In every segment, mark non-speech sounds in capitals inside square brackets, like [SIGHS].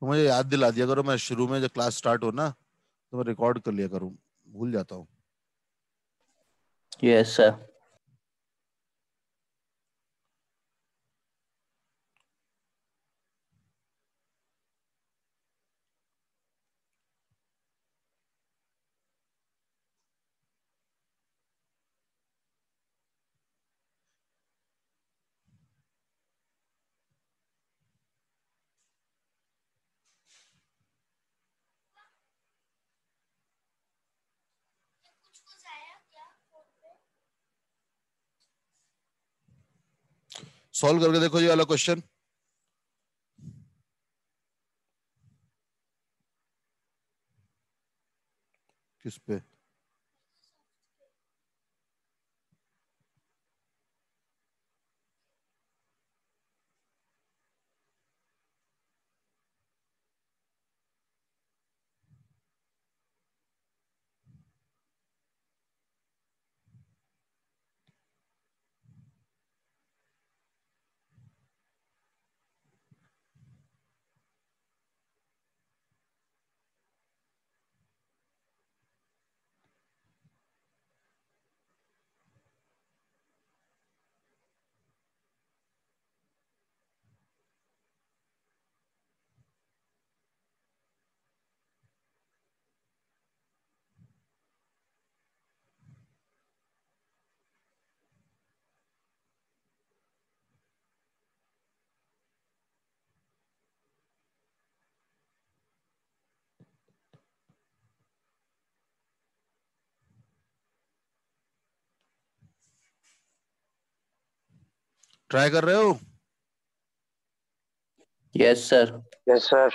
तो मुझे याद दिला दिया करो मैं शुरू में जब क्लास स्टार्ट हो ना तो मैं रिकॉर्ड कर लिया करूँ भूल जाता हूँ यस सर सॉल्व करके देखो ये वाला क्वेश्चन किस पे ट्राई कर रहे हो यस सर यस सर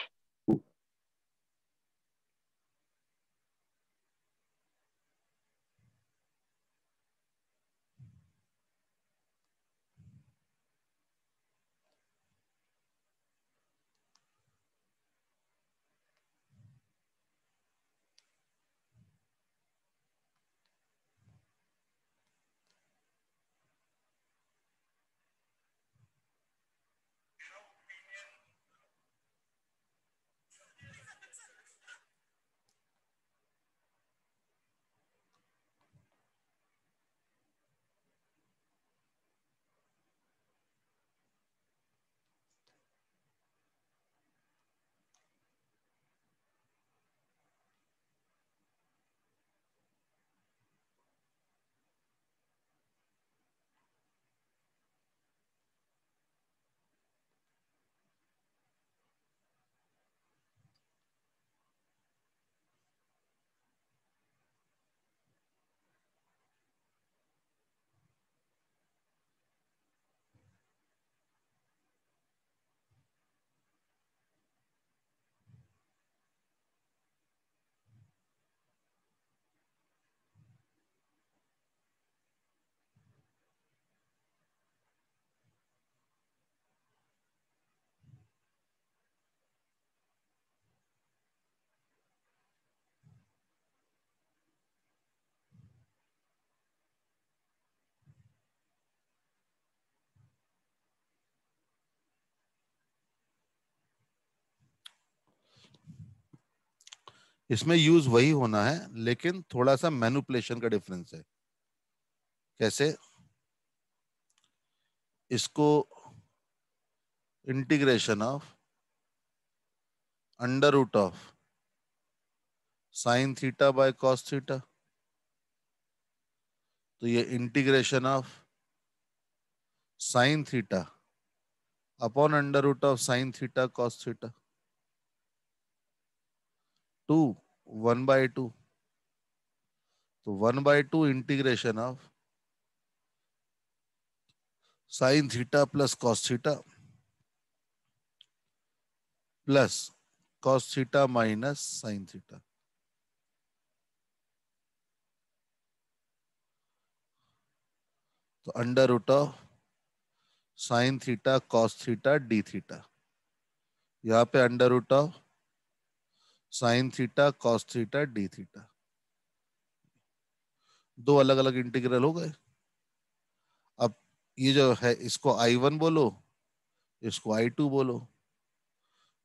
इसमें यूज वही होना है लेकिन थोड़ा सा मैनुपलेशन का डिफरेंस है कैसे इसको integration of under root of sine theta by cos theta तो ये integration of sine theta upon under root of sine theta cos theta two one by two तो one by two integration of sine theta plus cos theta plus cos theta minus sine theta तो under root of sine theta cos theta D theta यहां पे under root of sine theta cos theta D theta दो अलग अलग integral हो गए अब ये जो है इसको आई वन बोलो इसको आई टू बोलो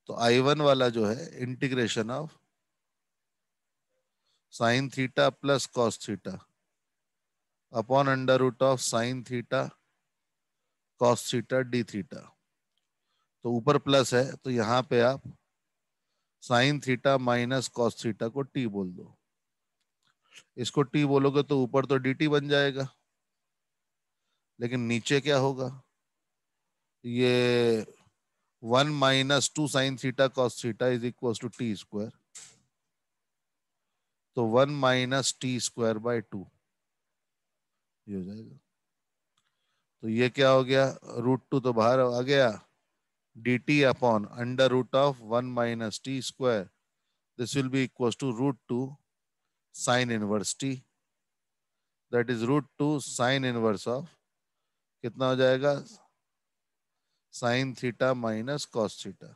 तो आई वन वाला जो है integration of sine theta plus cos theta upon under root of sine theta cos theta D theta तो ऊपर प्लस है तो यहां पे आप sine theta minus cos theta को टी बोल दो इसको टी बोलोगे तो ऊपर तो डी बन जाएगा लेकिन नीचे क्या होगा ये one minus two sine theta cos theta is equal to t square तो one minus t square by two ये हो जाएगा तो ये क्या हो गया रूट टू तो बाहर आ गया dt upon under root of 1 minus t square. This will be equals to root 2 sine inverse t. That is root 2 sine inverse of कितना हो जाएगा sine theta minus cos theta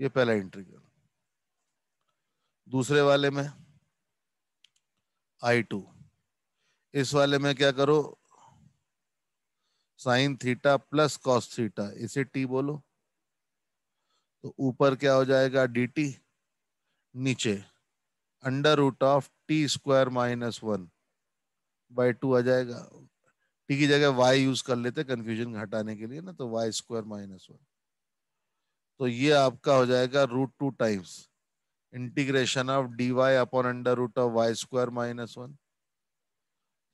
ये पहला इंटीग्रल दूसरे वाले में आई टू इस वाले में क्या करो sine theta plus cos theta इसे टी बोलो तो ऊपर क्या हो जाएगा डी टी नीचे under root of t square minus one by two आ जाएगा टी की जगह वाई यूज कर लेते कंफ्यूजन हटाने के लिए ना तो वाई स्क्वायर माइनस वन तो ये आपका हो जाएगा root two times integration of d y upon under root of y square minus one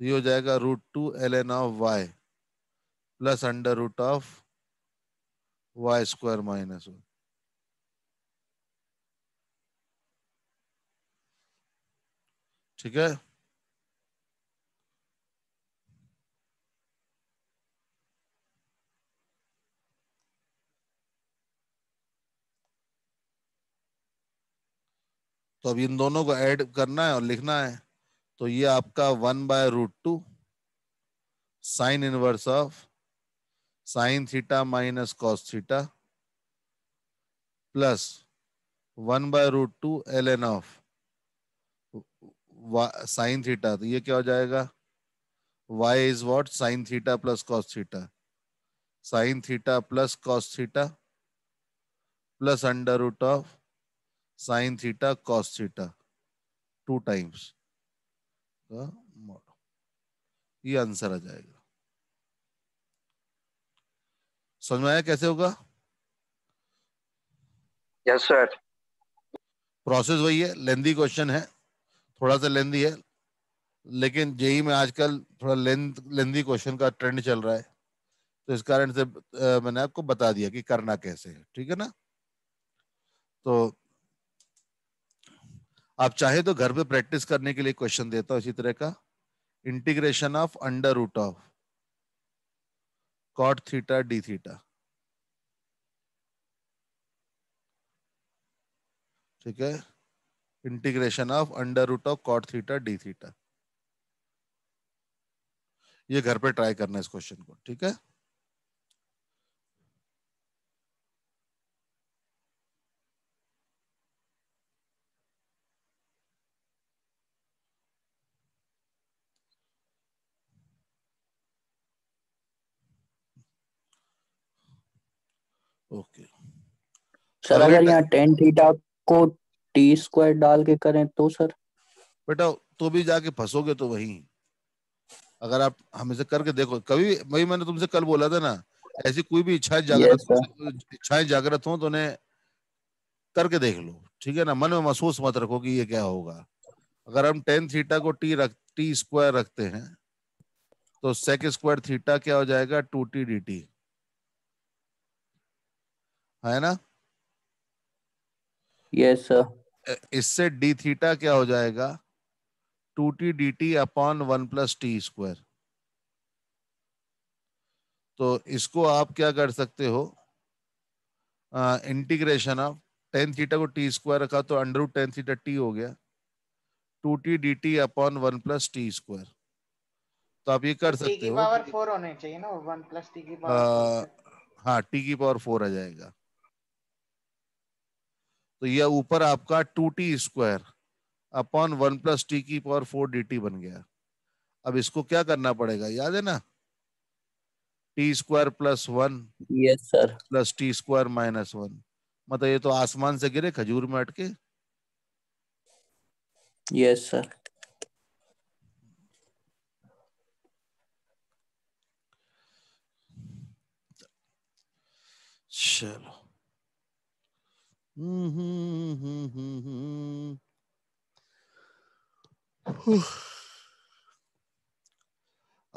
ये हो जाएगा root two l n of y plus under root of y square minus one ठीक है तो अब इन दोनों को ऐड करना है और लिखना है तो ये आपका one by root two sine inverse of sine theta minus cos theta plus one by root two l n of sine theta तो ये क्या हो जाएगा y is what sine theta plus cos theta sine theta plus cos theta plus under root of sine theta cos theta two times ये answer आ जाएगा समझ में आया कैसे होगा यस सर प्रोसेस वही है लेंदी क्वेश्चन है थोड़ा सा लेंदी है लेकिन जेई में आजकल थोड़ा लेंथ लेंदी क्वेश्चन का ट्रेंड चल रहा है तो इस कारण से मैंने आपको बता दिया कि करना कैसे है ठीक है ना तो आप चाहे तो घर पे प्रैक्टिस करने के लिए क्वेश्चन देता हूँ इसी तरह का integration of under root of cot theta D theta ठीक है integration of under root of cot theta D theta ये घर पे ट्राई करना इस क्वेश्चन को ठीक है सर अगर यहाँ टेन थीटा को टी स्क्वायर डाल के करें तो सर बेटा तो भी जाके फंसोगे तो वही अगर आप हमें से करके देखो कभी वही मैंने तुमसे कल बोला था ना ऐसी कोई भी इच्छाएं जागृत इच्छाएं जागृत हो तो उन्हें करके देख लो ठीक है ना मन में महसूस मत रखो कि ये क्या होगा अगर हम टेन थीटा को टी रख टी स्क्वायर रखते हैं तो सेक स्क्वायर थीटा क्या हो जाएगा टू टी डी टी है ना yes, इससे डी थीटा क्या हो जाएगा two t d t upon one plus t square तो इसको आप क्या कर सकते हो इंटीग्रेशन ऑफ टेन थीटा को टी स्क्वायर रखा तो under root tan theta t हो गया two t d t upon one plus t square तो आप ये कर सकते हो पावर फोर होने चाहिए ना वन प्लस टी की पावर हाँ टी की पावर फोर आ जाएगा तो यह ऊपर आपका two t square upon one plus T की पावर फोर डी टी बन गया अब इसको क्या करना पड़ेगा याद है ना t square plus one yes sir plus t square minus one मतलब ये तो आसमान से गिरे खजूर में अटके यस सर चलो हम्म, हम्म, हम्म,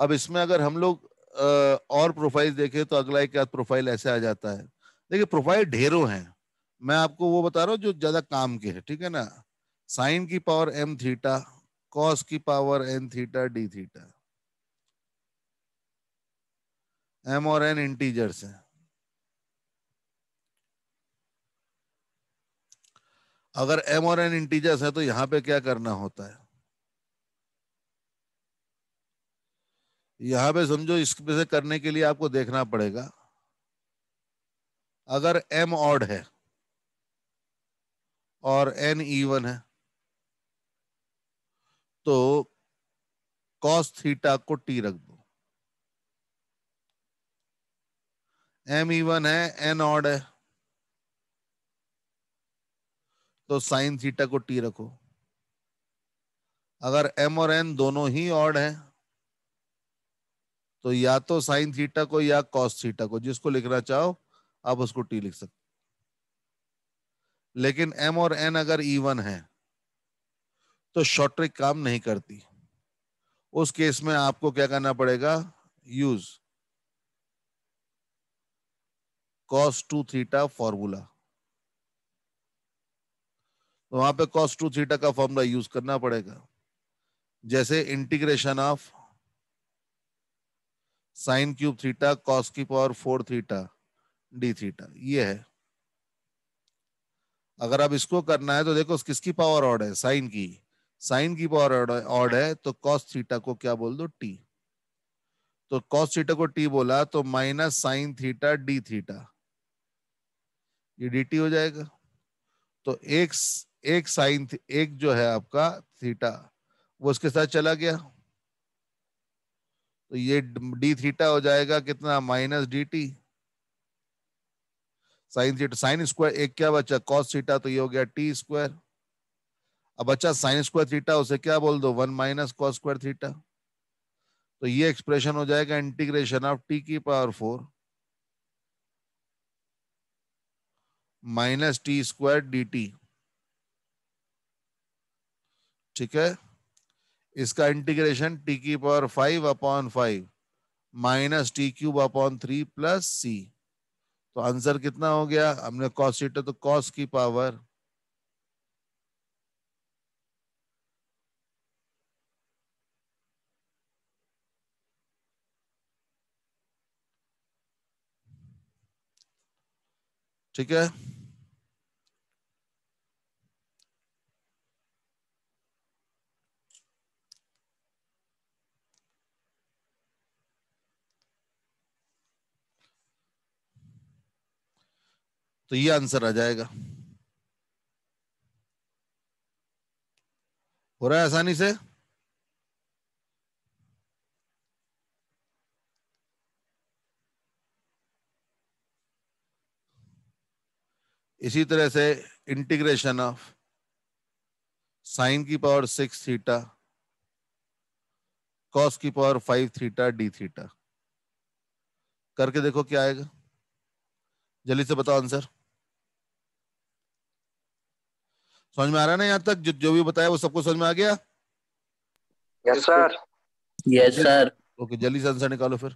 अब इसमें अगर हम लोग और प्रोफाइल देखें तो अगला एक प्रोफाइल ऐसे आ जाता है देखिए प्रोफाइल ढेरों हैं मैं आपको वो बता रहा हूँ जो ज्यादा काम के हैं ठीक है ना साइन की पावर एम थीटा कॉस की power n theta D theta m और एन इंटीजर्स हैं अगर एम और एन इंटीजर्स है तो यहां पे क्या करना होता है यहां पे समझो इसमें से करने के लिए आपको देखना पड़ेगा अगर एम ऑड है और एन ईवन है तो कॉस थीटा को टी रख दो एम ईवन है एन ऑड है तो साइन थीटा को टी रखो अगर एम और एन दोनों ही ऑड है तो या तो साइन थीटा को या कॉस थीटा को जिसको लिखना चाहो आप उसको टी लिख सकते लेकिन एम और एन अगर इवन है तो शॉर्ट ट्रिक काम नहीं करती उस केस में आपको क्या करना पड़ेगा use cos two theta formula तो वहां पे कॉस टू थीटा का फॉर्मूला यूज करना पड़ेगा जैसे integration of sine cube theta cos की power four theta D theta ये है अगर आप इसको करना है तो देखो किसकी पावर ऑड है साइन की साइन की पावर ऑड है तो कॉस थीटा को क्या बोल दो टी तो कॉस थीटा को टी बोला तो minus sine theta D theta ये डी हो जाएगा तो एक एक साइन एक जो है आपका थीटा वो उसके साथ चला गया तो ये डी थीटा हो जाएगा कितना minus d t sine theta sine square एक क्या बचा कॉस थीटा तो ये हो गया टी स्क्वायर अब बच्चा साइन स्क्वायर थीटा उसे क्या बोल दो one minus cos square theta तो ये एक्सप्रेशन हो जाएगा इंटीग्रेशन ऑफ टी की power four minus t square d t ठीक है इसका इंटीग्रेशन टी की power five upon five minus t cube upon three plus c तो आंसर कितना हो गया हमने कॉस सीटा तो कॉस की पावर ठीक है तो ये आंसर आ जाएगा हो रहा है आसानी से इसी तरह से इंटीग्रेशन ऑफ साइन की पावर सिक्स थीटा कॉस की power five theta D theta करके देखो क्या आएगा जल्दी से बताओ आंसर समझ में आ रहा है ना यहाँ तक जो जो भी बताया वो सबको समझ में आ गया yes sir yes sir okay जल्दी से आंसर निकालो फिर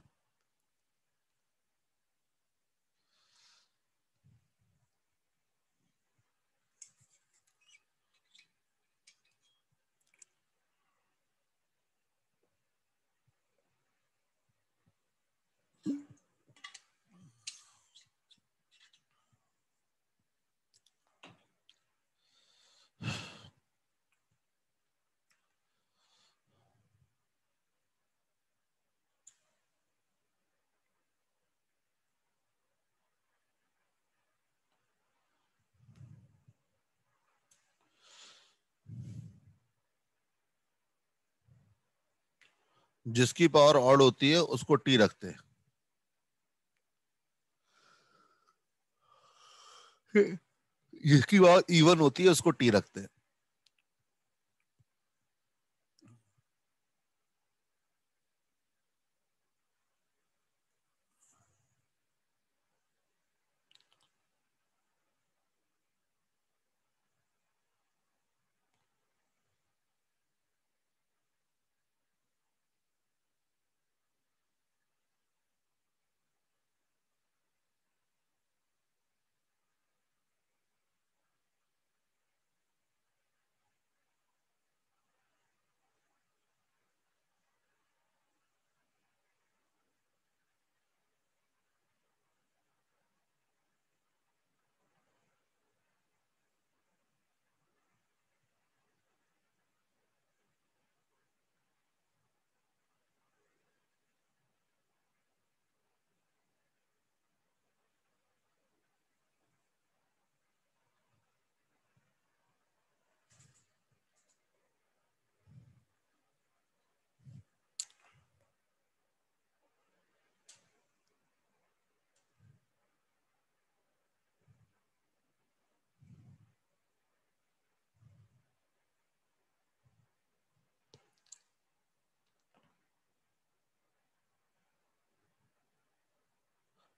जिसकी पावर ऑड होती है उसको टी रखते हैं जिसकी [LAUGHS] पावर इवन e होती है उसको टी रखते हैं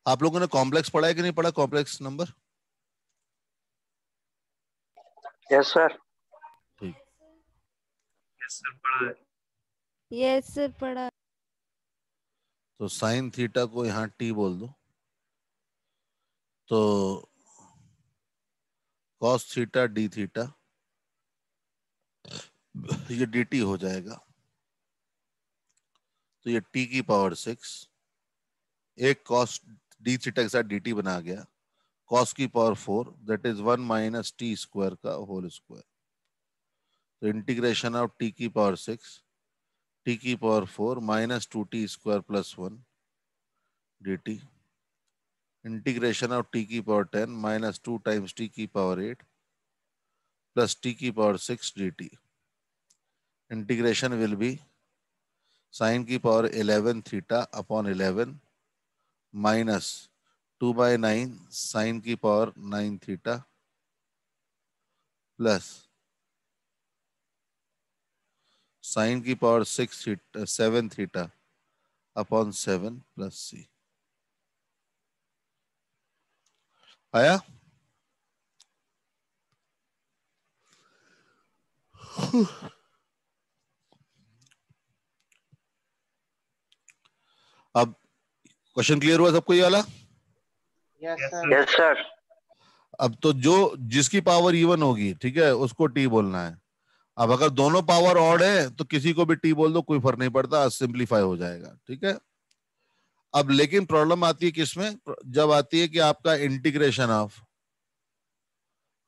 आप लोगों ने कॉम्प्लेक्स पढ़ा है कि नहीं पढ़ा कॉम्प्लेक्स नंबर यस सर ठीक यस सर पढ़ा है यस सर पढ़ा तो साइन थीटा को यहाँ टी बोल दो तो कॉस थीटा डी थीटा ये डी टी हो जाएगा तो ये टी की पावर सिक्स एक कॉस डी थीटा के साथ डी टी बना गया कॉस की power four that is one minus t square का होल स्क्वायर तो इंटीग्रेशन ऑफ टी की पावर सिक्स टी की power four minus two t square plus one d T integration of t की power ten minus two times T की power eight plus T की power six D T integration will be sine की power eleven theta upon eleven minus two by nine sine की power nine theta plus sine की power six seven theta upon seven plus C आया अब question clear हुआ सबको ये वाला yes sir अब तो जो जिसकी पावर इवन होगी ठीक है उसको टी बोलना है अब अगर दोनों पावर ऑड है तो किसी को भी टी बोल दो कोई फर्क नहीं पड़ता सिंप्लीफाई हो जाएगा ठीक है अब लेकिन प्रॉब्लम आती है किसमें जब आती है कि आपका इंटीग्रेशन ऑफ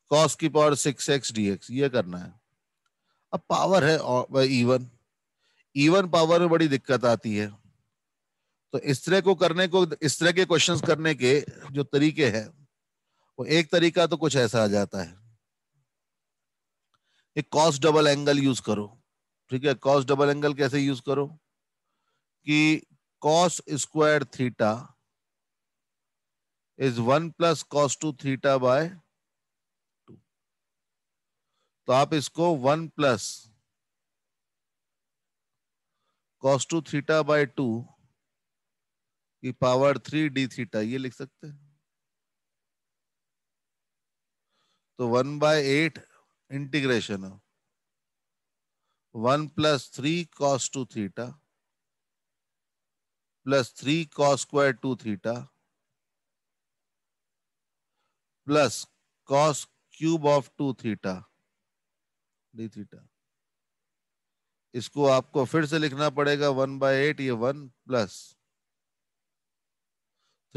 कॉस की power six X D X ये करना है अब पावर है इवन इवन पावर में बड़ी दिक्कत आती है तो इस तरह को करने को इस तरह के क्वेश्चंस करने के जो तरीके हैं वो एक तरीका तो कुछ ऐसा आ जाता है एक कॉस डबल एंगल यूज करो ठीक है कॉस डबल एंगल कैसे यूज करो कि cos square theta is one plus cos two theta by two तो आप इसको one plus cos two theta by two की पावर थ्री डी थीटा ये लिख सकते हैं तो one by eight integration of one plus three cos two theta plus three cos square two theta plus cos cube of two theta D theta इसको आपको फिर से लिखना पड़ेगा वन बाय एट ये one plus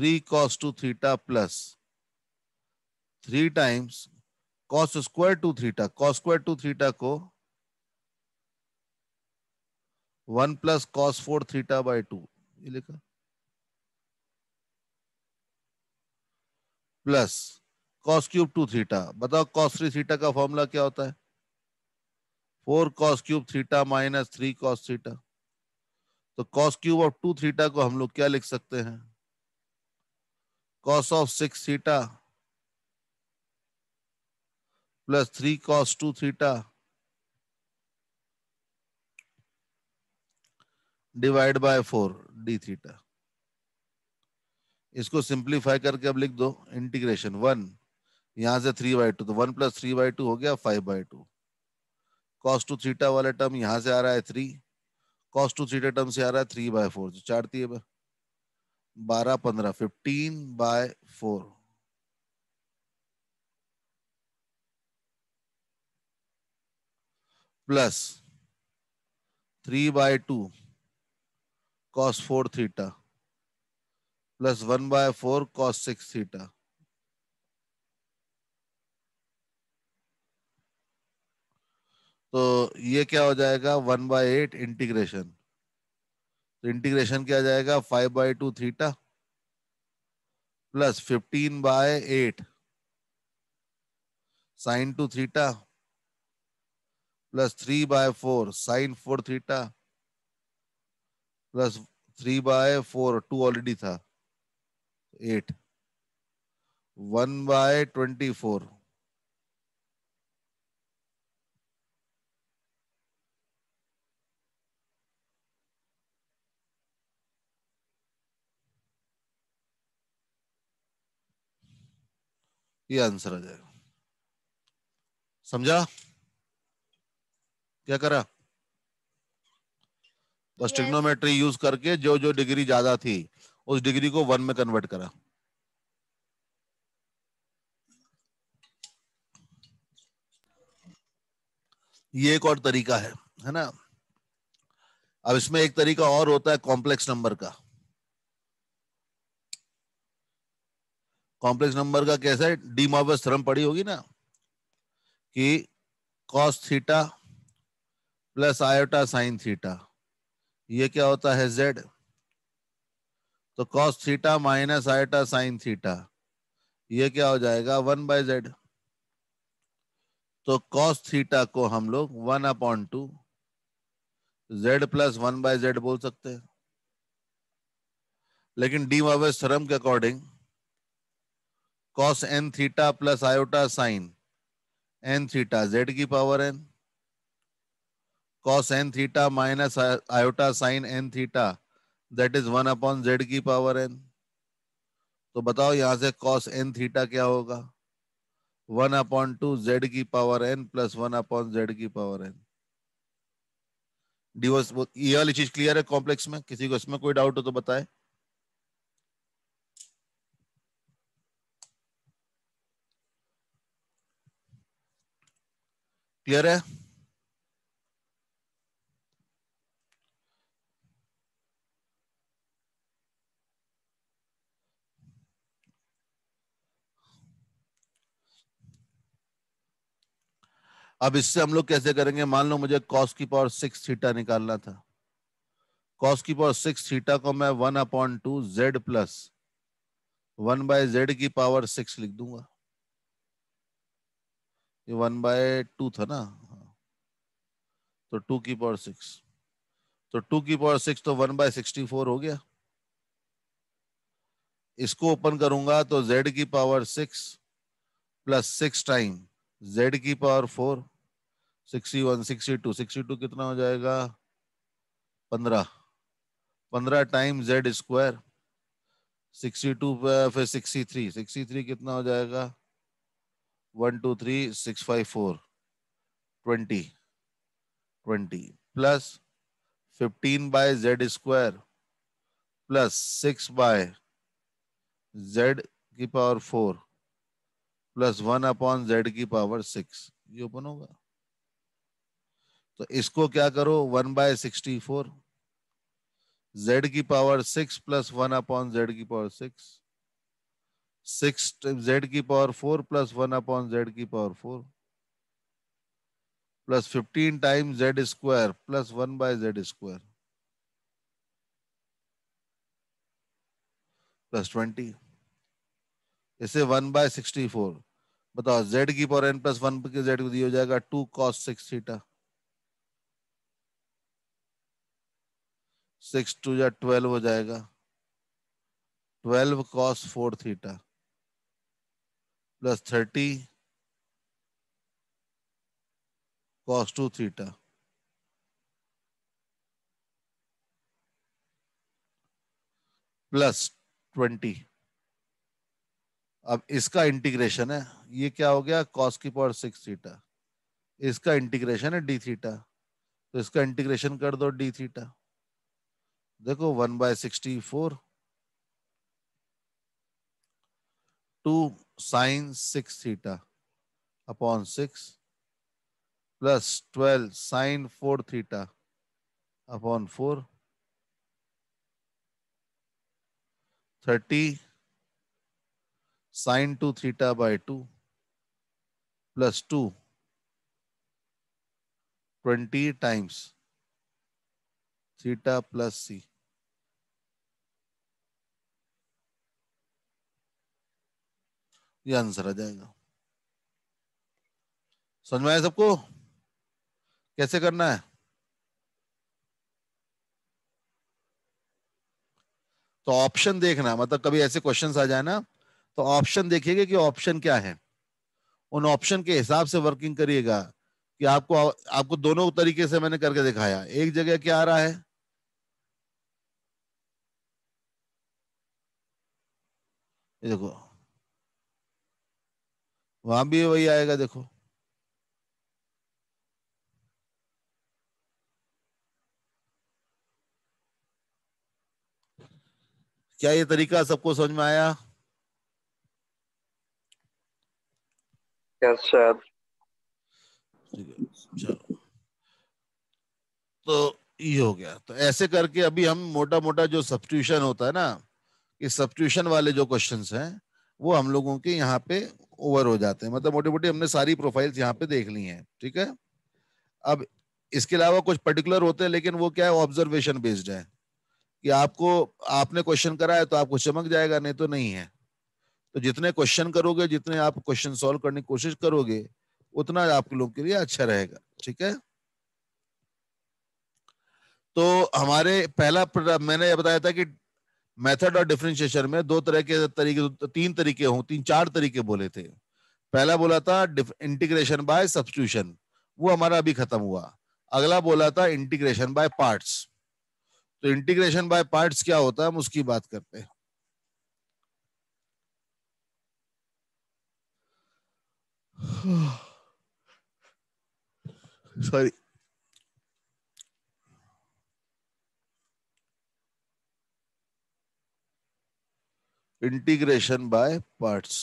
three cos two theta plus three times cos square two theta cos square two theta को one plus cos four theta by two ये लिखा plus cos cube two theta बताओ cos three theta का formula क्या होता है four cos cube theta minus three cos theta तो cos cube of two theta को हम लोग क्या लिख सकते हैं cos of 6 theta plus 3 cos 2 theta divide by four D theta इसको सिंप्लीफाई करके अब लिख दो इंटीग्रेशन वन यहां से थ्री बाई टू तो one plus three by two हो गया five by two cos two theta वाला टर्म यहां से आ रहा है three cos two theta term से आ रहा है थ्री बाय फोर जो चार थी बारह पंद्रह fifteen by four plus three by two cos four theta plus one by four cos six theta तो ये क्या हो जाएगा वन बाय एट इंटीग्रेशन तो इंटीग्रेशन क्या जाएगा five by two theta plus fifteen by eight sine two theta plus three by four sine four theta plus three by four two already था eight one by twenty four ये answer आ जाएगा समझा क्या करा बस ट्रिग्नोमेट्री यूज करके जो जो डिग्री ज्यादा थी उस डिग्री को वन में कन्वर्ट करा ये एक और तरीका है है ना अब इसमें एक तरीका और होता है कॉम्प्लेक्स नंबर का कॉम्प्लेक्स नंबर का कैसा है डी मॉबस थ्रम पड़ी होगी ना कि cos theta plus iota sine theta ये क्या होता है जेड तो cos theta minus iota sine theta ये क्या हो जाएगा वन बाय जेड तो कॉस थीटा को हम लोग one upon two Z plus one by Z बोल सकते हैं लेकिन डी मॉबस थ्रम के according cos N theta plus iota sine N theta Z की power N cos N theta minus iota sine N theta that is one upon Z की power N तो बताओ यहां से कॉस एन थीटा क्या होगा one upon two Z की power N plus one upon Z की पावर एन डिवोर्स ये वाली चीज क्लियर है कॉम्प्लेक्स में किसी को इसमें कोई डाउट हो तो बताएं क्लियर है अब इससे हम लोग कैसे करेंगे मान लो मुझे कॉस की पावर सिक्स थीटा निकालना था कॉस की पावर सिक्स थीटा को मैं one upon two Z plus one by Z की पावर सिक्स लिख दूंगा ये वन बाय टू था ना हाँ। तो टू की पावर सिक्स तो टू की पावर सिक्स तो वन बाय सिक्सटी फोर हो गया इसको ओपन करूंगा तो जेड की power six plus six time Z की power four sixty one sixty two sixty two कितना हो जाएगा पंद्रह पंद्रह time Z square sixty two फिर सिक्सटी थ्री सिक्सटी थ्री कितना हो जाएगा one two three six five four twenty twenty plus fifteen by Z square plus six by Z की power four plus one upon Z की power six ये open होगा तो इसको क्या करो one by sixty four Z की power six plus one upon Z की पावर सिक्स सिक्स जेड की power four plus one upon Z की power four plus fifteen time Z square plus one by Z square plus twenty इसे one by sixty four बताओ Z की power N plus one के Z को दिया जाएगा two cos six theta six two या twelve हो जाएगा twelve cos four theta plus thirty cos two theta plus twenty अब इसका इंटीग्रेशन है ये क्या हो गया कॉस की पावर सिक्स थीटा इसका इंटीग्रेशन है डी थीटा तो इसका इंटीग्रेशन कर दो डी थीटा देखो one by sixty four two sine 6 theta upon 6 plus 12 sine 4 theta upon 4 30 sine 2 theta by 2 plus 2 20 times theta plus c ये आंसर आ जाएगा समझ में आया सबको कैसे करना है तो ऑप्शन देखना मतलब कभी ऐसे क्वेश्चंस आ जाए ना तो ऑप्शन देखिएगा कि ऑप्शन क्या है उन ऑप्शन के हिसाब से वर्किंग करिएगा कि आपको आपको दोनों तरीके से मैंने करके दिखाया एक जगह क्या आ रहा है ये देखो वहां भी वही आएगा देखो क्या ये तरीका सबको समझ में आया yes, तो ये हो गया तो ऐसे करके अभी हम मोटा मोटा जो सब्सिट्यूशन होता है ना ये सब्सिट्यूशन वाले जो क्वेश्चंस हैं वो हम लोगों के यहाँ पे ओवर हो जाते हैं मतलब मोटी मोटी हमने सारी प्रोफाइल्स यहाँ पे देख ली हैं ठीक है अब इसके अलावा कुछ पर्टिकुलर होते हैं लेकिन वो क्या है ऑब्जर्वेशन बेस्ड है कि आपको आपने क्वेश्चन करा है तो आपको चमक जाएगा नहीं तो नहीं है तो जितने क्वेश्चन करोगे जितने आप क्वेश्चन सॉल्व करने की कोशिश करोगे उतना आप लोग के लिए अच्छा रहेगा ठीक है तो हमारे पहला मैंने ये बताया था कि मेथड और डिफरेंशिएशन में दो तरह के तरीके तीन तरीके हों तीन चार तरीके बोले थे पहला बोला था इंटीग्रेशन बाय सब्सटीट्यूशन वो हमारा अभी खत्म हुआ अगला बोला था इंटीग्रेशन बाय पार्ट्स तो इंटीग्रेशन बाय पार्ट्स क्या होता है हम उसकी बात करते हैं sorry [SIGHS] integration by parts.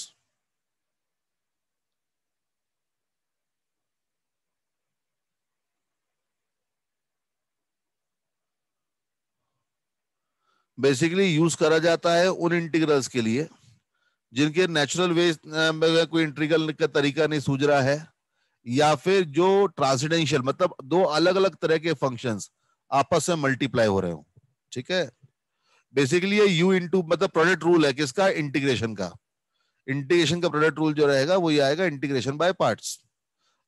Basically use करा जाता है उन इंटीग्रल्स के लिए जिनके नेचुरल वे कोई इंटीग्रल का तरीका नहीं सूझ रहा है या फिर जो ट्रांसडेंशियल मतलब दो अलग अलग तरह के फंक्शंस आपस में मल्टीप्लाई हो रहे हो ठीक है बेसिकली ये यू इंटू मतलब प्रोडक्ट रूल है किसका इंटीग्रेशन का इंटीग्रेशन का प्रोडक्ट रूल जो रहेगा वो ये आएगा इंटीग्रेशन बाय पार्ट्स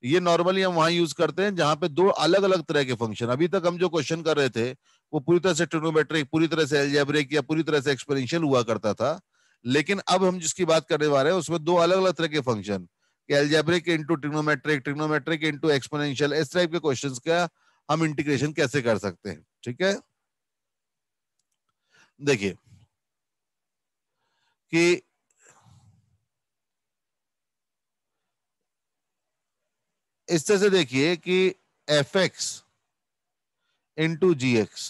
ये नॉर्मली हम वहां यूज करते हैं जहां पे दो अलग अलग तरह के फंक्शन अभी तक हम जो क्वेश्चन कर रहे थे वो पूरी तरह से ट्रिनोमेट्रिक पूरी तरह से एल्जेब्रिक या पूरी तरह से एक्सपोनेंशियल हुआ करता था लेकिन अब हम जिसकी बात करने वाले हैं उसमें दो अलग अलग तरह के function algebraic into trigonometric trigonometric into exponential इस टाइप के क्वेश्चन का हम इंटीग्रेशन कैसे कर सकते हैं ठीक है देखिए कि इस तरह से देखिए कि F X into G X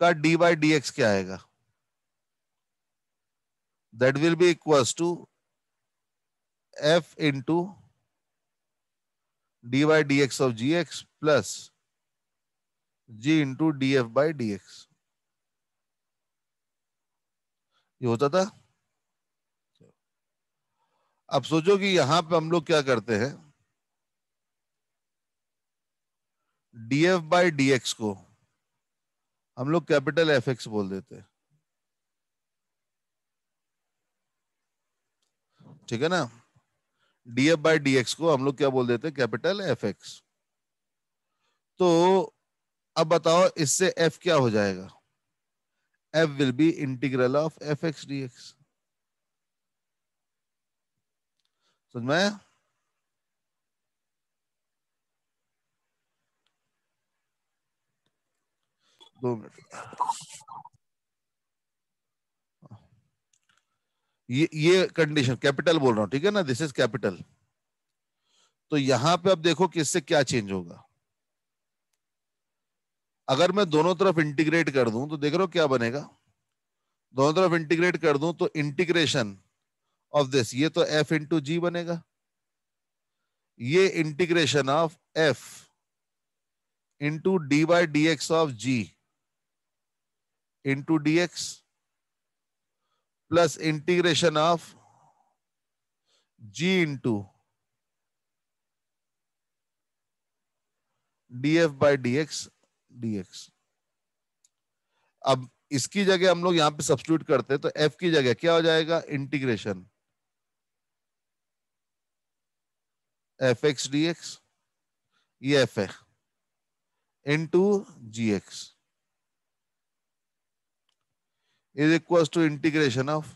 का डी बाई डी एक्स क्या आएगा that will be equals to F into D Y D X of G X plus G into D F by D X ये होता था अब सोचो कि यहां पे हम लोग क्या करते हैं D F by D X को हम लोग कैपिटल एफ एक्स बोल देते हैं ठीक है ना D F by D X को हम लोग क्या बोल देते कैपिटल एफ एक्स तो अब बताओ इससे एफ क्या हो जाएगा F will be integral of F X D X समझ में दो मिनट ये ये कंडीशन कैपिटल बोल रहा हूं ठीक है ना दिस इज कैपिटल तो यहां पे अब देखो किससे क्या चेंज होगा अगर मैं दोनों तरफ इंटीग्रेट कर दूं तो देख रहे हो क्या बनेगा दोनों तरफ इंटीग्रेट कर दूं तो इंटीग्रेशन ऑफ दिस ये तो एफ इंटू जी बनेगा ये integration of F into D by D X of G into D X plus integration of G into D F by D X dx अब इसकी जगह हम लोग यहां पे सब्सिट्यूट करते हैं तो एफ की जगह क्या हो जाएगा integration F X D X ये एफ है into G X is equal to integration of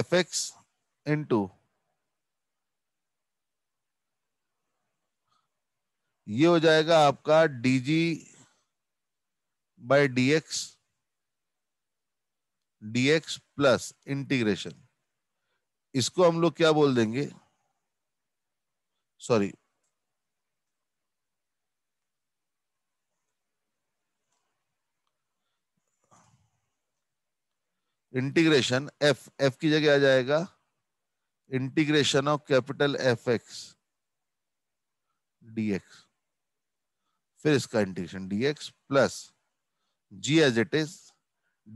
F X into ये हो जाएगा आपका D G by D X D X plus integration इसको हम लोग क्या बोल देंगे सॉरी इंटीग्रेशन एफ एफ की जगह आ जाएगा integration of capital F X DX फिर इसका integration dx plus g as it is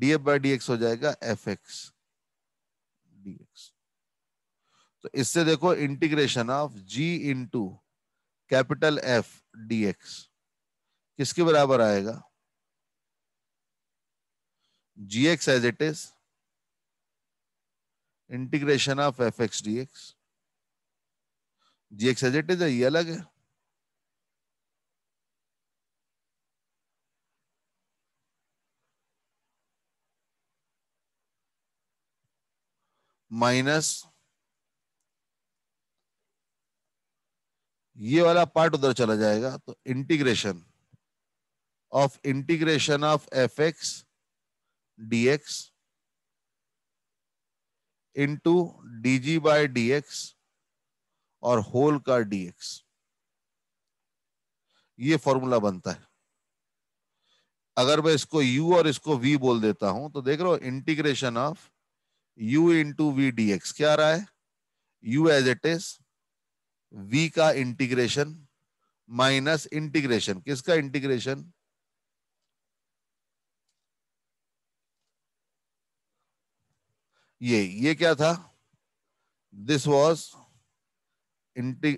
df D X हो जाएगा fx एक्स तो इससे देखो integration of g into capital f dx किसके बराबर आएगा G X as it is integration of F X D X G X as it is ये अलग है माइनस ये वाला पार्ट उधर चला जाएगा तो integration of integration of F X D X into D G by D X और होल का डी एक्स ये फॉर्मूला बनता है अगर मैं इसको u और इसको v बोल देता हूं तो देख रहा हूं integration of u into V D X क्या आ रहा है u as it is v का इंटीग्रेशन माइनस इंटीग्रेशन किसका इंटीग्रेशन ये ये क्या था दिस वॉज इंटी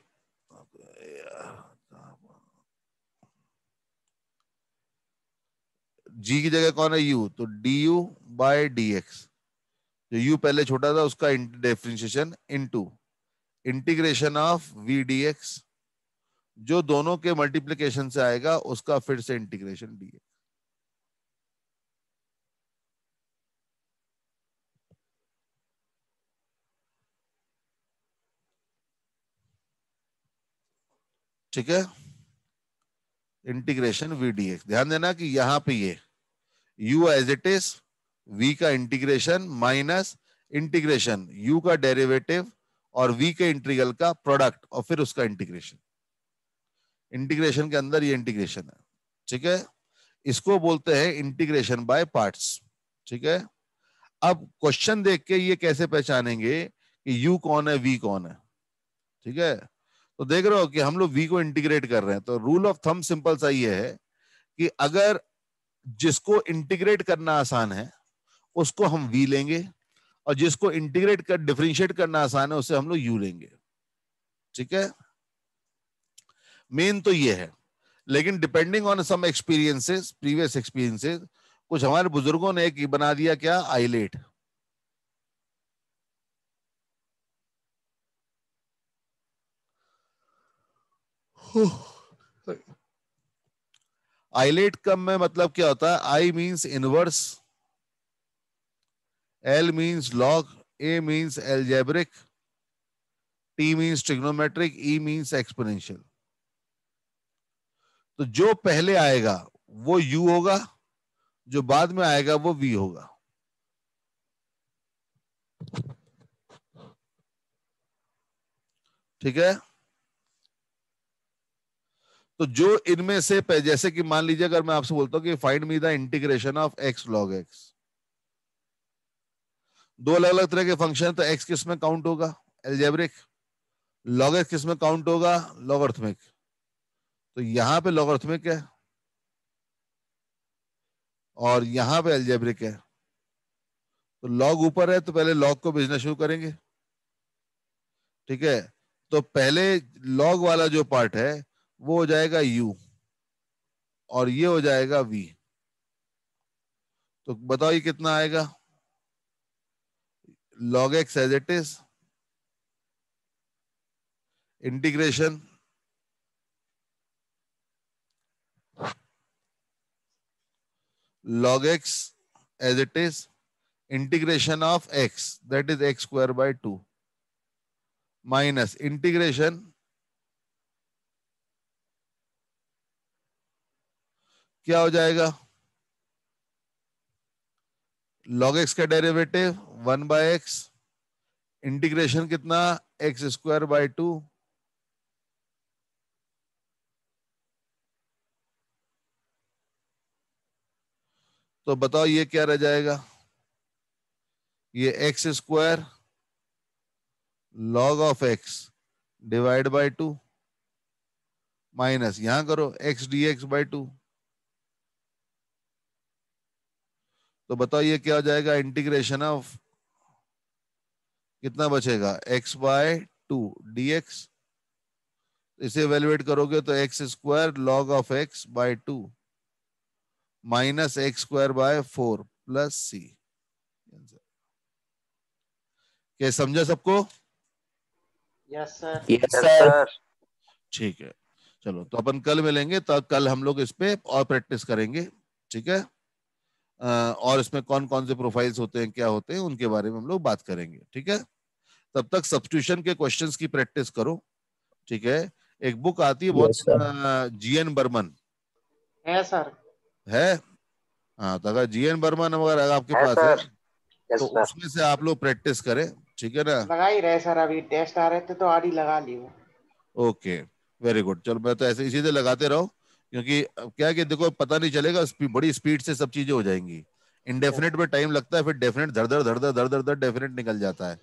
जी की जगह कौन है यू तो D U by D X जो यू पहले छोटा था उसका in into integration of V D X जो दोनों के मल्टीप्लीकेशन से आएगा उसका फिर से इंटीग्रेशन डी एक्स ठीक है इंटीग्रेशन वी डी एक्स ध्यान देना कि यहां पे ये U as it is v का इंटीग्रेशन माइनस इंटीग्रेशन u का डेरिवेटिव और v के इंटीग्रल का प्रोडक्ट और फिर उसका इंटीग्रेशन इंटीग्रेशन के अंदर ये इंटीग्रेशन है ठीक है इसको बोलते हैं इंटीग्रेशन बाय पार्ट्स ठीक है अब क्वेश्चन देख के ये कैसे पहचानेंगे कि u कौन है v कौन है ठीक है तो देख रहे हो कि हम लोग v को इंटीग्रेट कर रहे हैं तो रूल ऑफ थम सिंपल सा ये है कि अगर जिसको इंटीग्रेट करना आसान है उसको हम वी लेंगे और जिसको इंटीग्रेट कर डिफ्रेंशिएट करना आसान है उसे हम लोग यू लेंगे ठीक है मेन तो ये है लेकिन depending on some experiences previous experiences कुछ हमारे बुजुर्गों ने एक बना दिया क्या आईलेट आईलेट कम में मतलब क्या होता है I means inverse L means log, A means algebraic, T means trigonometric, E means exponential. तो जो पहले आएगा वो U होगा जो बाद में आएगा वो V होगा ठीक है तो जो इनमें से जैसे कि मान लीजिए अगर मैं आपसे बोलता हूं कि find me the integration of X log X दो अलग अलग तरह के फंक्शन तो एक्स किस में काउंट होगा लॉग एक्स किस में काउंट होगा लॉगर्थमिक तो यहां पे लॉगर्थमिक है और यहां पे एलजेब्रिक है तो लॉग ऊपर है तो पहले लॉग को भेजना शुरू करेंगे ठीक है तो पहले लॉग वाला जो पार्ट है वो हो जाएगा यू और ये हो जाएगा वी तो बताओ ये कितना आएगा log x as it is integration log x as it is integration of x that is x square by 2 minus integration क्या हो जाएगा log x का derivative one by X integration कितना एक्स स्क्वायर बाय टू तो बताओ ये क्या रह जाएगा ये X square log of X divide by two minus यहां करो X D X by two तो बताओ ये क्या हो जाएगा इंटीग्रेशन ऑफ कितना बचेगा X by two D X इसे एवेल्युएट करोगे तो X square log of X by two minus X square by four plus C क्या समझा सबको यस सर ठीक है चलो तो अपन कल मिलेंगे तो कल हम लोग इस पे और प्रैक्टिस करेंगे ठीक है और इसमें कौन कौन से प्रोफाइल्स होते हैं क्या होते हैं उनके बारे में हम लोग बात करेंगे ठीक है तब तक सब्सिट्यूशन के क्वेश्चंस की प्रैक्टिस करो ठीक है एक बुक आती है बहुत जी एन बर्मन है सर है हाँ तो अगर जी एन बर्मन अगर आपके पास है तो उसमें से आप लोग प्रैक्टिस करें ठीक है ना लगा ही रहे सर अभी टेस्ट आ रहे थे तो आड़ी लगा ली ओके वेरी गुड चलो मैं तो ऐसे इसी से लगाते रहो क्योंकि क्या कि देखो पता नहीं चलेगा स्पी, बड़ी स्पीड से सब चीजें हो जाएंगी इनडेफिनेट में टाइम लगता है फिर डेफिनेट धर धर धर धर धर धर डेफिनेट निकल जाता है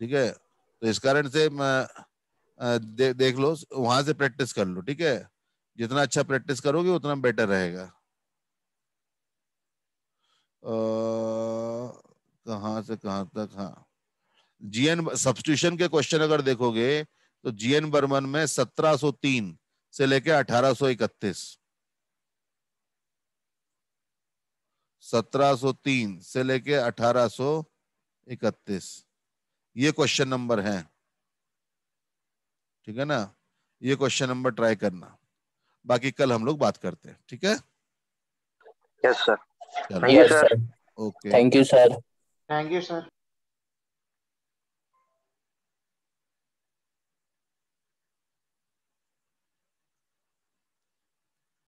ठीक है तो इस कारण से दे, देख लो वहां से प्रैक्टिस कर लो ठीक है जितना अच्छा प्रैक्टिस करोगे उतना बेटर रहेगा कहाँ से कहा तक हाँ जीएन सब्सटीट्यूशन के क्वेश्चन अगर देखोगे तो जीएन बर्मन में 1703 से लेके 1831 1703 से लेके 1831 ये क्वेश्चन नंबर है ठीक है ना ये क्वेश्चन नंबर ट्राई करना बाकी कल हम लोग बात करते हैं ठीक है yes sir thank you sir okay thank you sir thank you sir